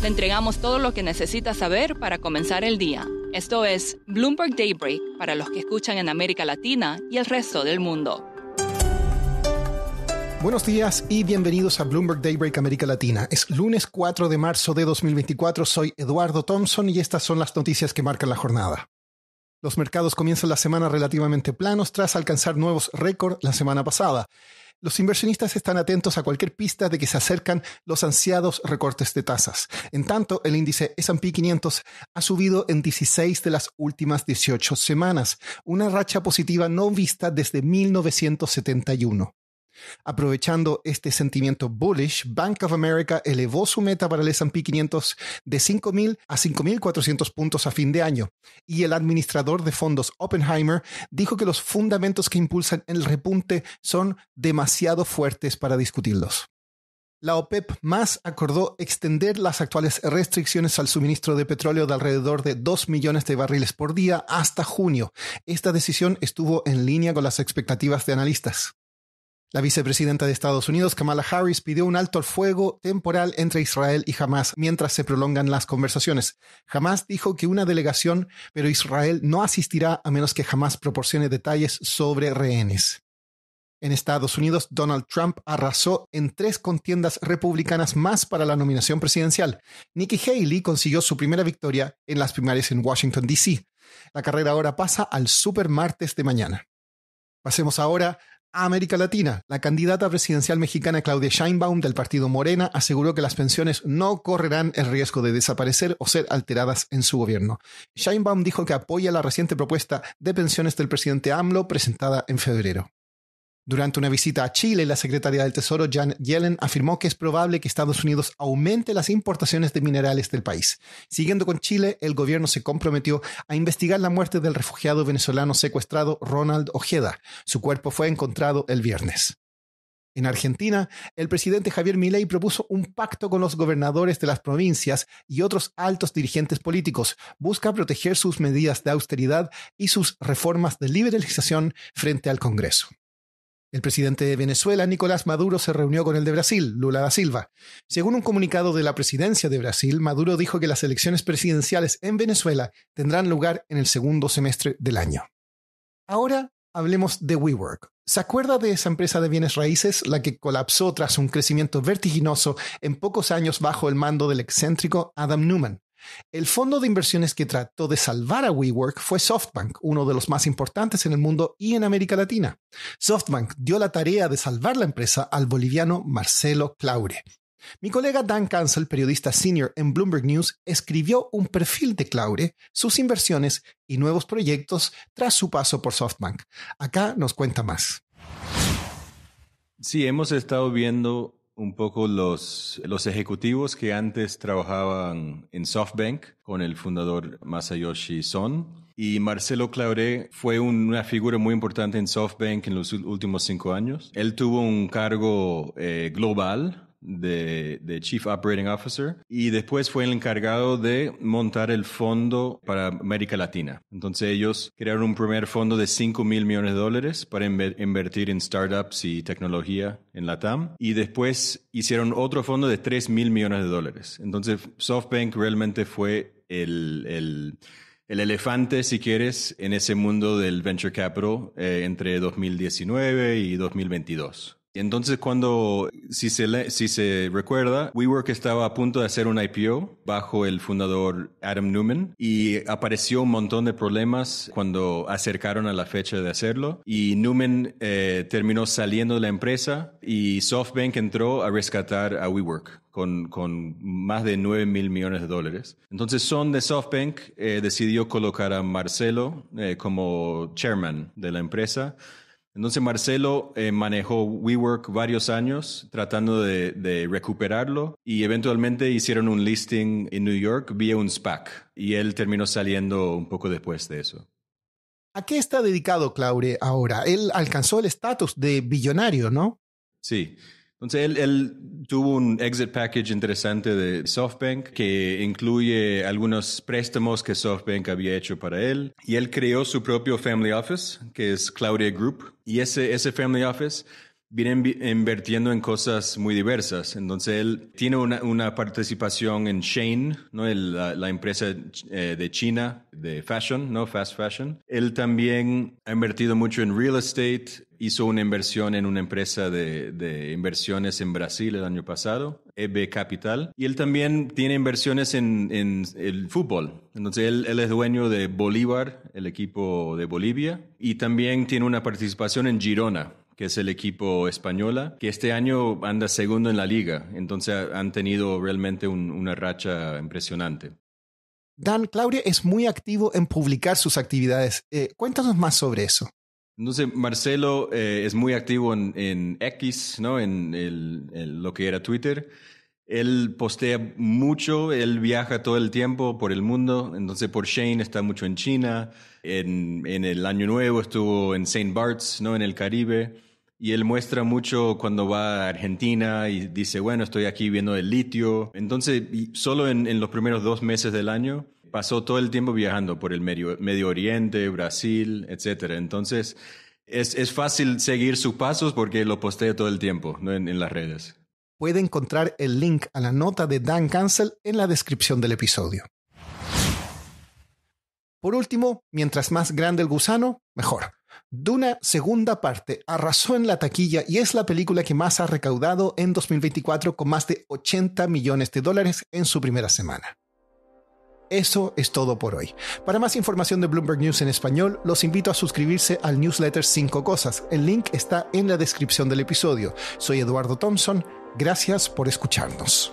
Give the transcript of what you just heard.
Le entregamos todo lo que necesita saber para comenzar el día. Esto es Bloomberg Daybreak para los que escuchan en América Latina y el resto del mundo. Buenos días y bienvenidos a Bloomberg Daybreak América Latina. Es lunes 4 de marzo de 2024. Soy Eduardo Thompson y estas son las noticias que marcan la jornada. Los mercados comienzan la semana relativamente planos tras alcanzar nuevos récords la semana pasada. Los inversionistas están atentos a cualquier pista de que se acercan los ansiados recortes de tasas. En tanto, el índice S&P 500 ha subido en 16 de las últimas 18 semanas, una racha positiva no vista desde 1971. Aprovechando este sentimiento bullish, Bank of America elevó su meta para el S&P 500 de 5.000 a 5.400 puntos a fin de año, y el administrador de fondos Oppenheimer dijo que los fundamentos que impulsan el repunte son demasiado fuertes para discutirlos. La OPEP más acordó extender las actuales restricciones al suministro de petróleo de alrededor de 2 millones de barriles por día hasta junio. Esta decisión estuvo en línea con las expectativas de analistas. La vicepresidenta de Estados Unidos, Kamala Harris, pidió un alto al fuego temporal entre Israel y Hamas mientras se prolongan las conversaciones. Hamas dijo que una delegación, pero Israel no asistirá a menos que Hamas proporcione detalles sobre rehenes. En Estados Unidos, Donald Trump arrasó en tres contiendas republicanas más para la nominación presidencial. Nikki Haley consiguió su primera victoria en las primarias en Washington, D.C. La carrera ahora pasa al Super Martes de mañana. Pasemos ahora América Latina, la candidata presidencial mexicana Claudia Scheinbaum del partido Morena aseguró que las pensiones no correrán el riesgo de desaparecer o ser alteradas en su gobierno. Scheinbaum dijo que apoya la reciente propuesta de pensiones del presidente AMLO presentada en febrero. Durante una visita a Chile, la secretaria del Tesoro Jan Yellen afirmó que es probable que Estados Unidos aumente las importaciones de minerales del país. Siguiendo con Chile, el gobierno se comprometió a investigar la muerte del refugiado venezolano secuestrado Ronald Ojeda. Su cuerpo fue encontrado el viernes. En Argentina, el presidente Javier Milei propuso un pacto con los gobernadores de las provincias y otros altos dirigentes políticos. Busca proteger sus medidas de austeridad y sus reformas de liberalización frente al Congreso. El presidente de Venezuela, Nicolás Maduro, se reunió con el de Brasil, Lula da Silva. Según un comunicado de la presidencia de Brasil, Maduro dijo que las elecciones presidenciales en Venezuela tendrán lugar en el segundo semestre del año. Ahora hablemos de WeWork. ¿Se acuerda de esa empresa de bienes raíces, la que colapsó tras un crecimiento vertiginoso en pocos años bajo el mando del excéntrico Adam Newman? El fondo de inversiones que trató de salvar a WeWork fue SoftBank, uno de los más importantes en el mundo y en América Latina. SoftBank dio la tarea de salvar la empresa al boliviano Marcelo Claure. Mi colega Dan Cancel, periodista senior en Bloomberg News, escribió un perfil de Claure, sus inversiones y nuevos proyectos tras su paso por SoftBank. Acá nos cuenta más. Sí, hemos estado viendo un poco los, ejecutivos que antes trabajaban en SoftBank con el fundador Masayoshi Son. Y Marcelo Claure fue una figura muy importante en SoftBank en los últimos cinco años. Él tuvo un cargo eh, global de, de, Chief Operating Officer y después fue el encargado de montar el fondo para América Latina. Entonces ellos crearon un primer fondo de 5 mil millones de dólares para invertir en startups y tecnología en la TAM y después hicieron otro fondo de 3 mil millones de dólares. Entonces SoftBank realmente fue el, el el elefante, si quieres, en ese mundo del venture capital eh, entre 2019 y 2022. Entonces, cuando, si se, si se recuerda, WeWork estaba a punto de hacer un IPO bajo el fundador Adam Newman y apareció un montón de problemas cuando acercaron a la fecha de hacerlo y Newman eh, terminó saliendo de la empresa y SoftBank entró a rescatar a WeWork. Con, con, más de 9 mil millones de dólares. Entonces, Son de SoftBank eh, decidió colocar a Marcelo eh, como chairman de la empresa entonces Marcelo eh, manejó WeWork varios años tratando de, de, recuperarlo y eventualmente hicieron un listing en New York vía un SPAC y él terminó saliendo un poco después de eso. ¿A qué está dedicado Claure ahora? Él alcanzó el estatus de billonario, ¿no? Sí. Entonces, él, tuvo un exit package interesante de SoftBank que incluye algunos préstamos que SoftBank había hecho para él. Y él creó su propio family office, que es Claudia Group. Y ese, ese family office viene invirtiendo en cosas muy diversas. Entonces, él tiene una, una participación en Shane, ¿no? la, empresa eh, de China de fashion, ¿no? Fast fashion. Él también ha invertido mucho en real estate hizo una inversión en una empresa de, inversiones en Brasil el año pasado, EB Capital, y él también tiene inversiones en, el fútbol. Entonces él, es dueño de Bolívar, el equipo de Bolivia, y también tiene una participación en Girona que es el equipo española, que este año anda segundo en la liga, entonces han tenido realmente una racha impresionante. Dan Claudia es muy activo en publicar sus actividades. Eh, cuéntanos más sobre eso. Entonces, Marcelo eh, es muy activo en, X, ¿no? En, lo que era Twitter. Él postea mucho, él viaja todo el tiempo por el mundo. Entonces, por Shane está mucho en China. En, el Año Nuevo estuvo en St. Bart's, ¿no? En el Caribe. Y él muestra mucho cuando va a Argentina y dice, bueno, estoy aquí viendo el litio. Entonces, solo en los primeros dos meses del año pasó todo el tiempo viajando por el Medio, Oriente, Brasil, etc. Entonces, es, fácil seguir sus pasos porque lo posteé todo el tiempo en, en las redes. Puede encontrar el link a la nota de Dan Cancel en la descripción del episodio. Por último, mientras más grande el gusano, mejor. Duna segunda parte arrasó en la taquilla y es la película que más ha recaudado en 2024 con más de 80 millones de dólares en su primera semana eso es todo por hoy. Para más información de Bloomberg News en español, los invito a suscribirse al newsletter Cinco Cosas. El link está en la descripción del episodio. Soy Eduardo Thompson. Gracias por escucharnos.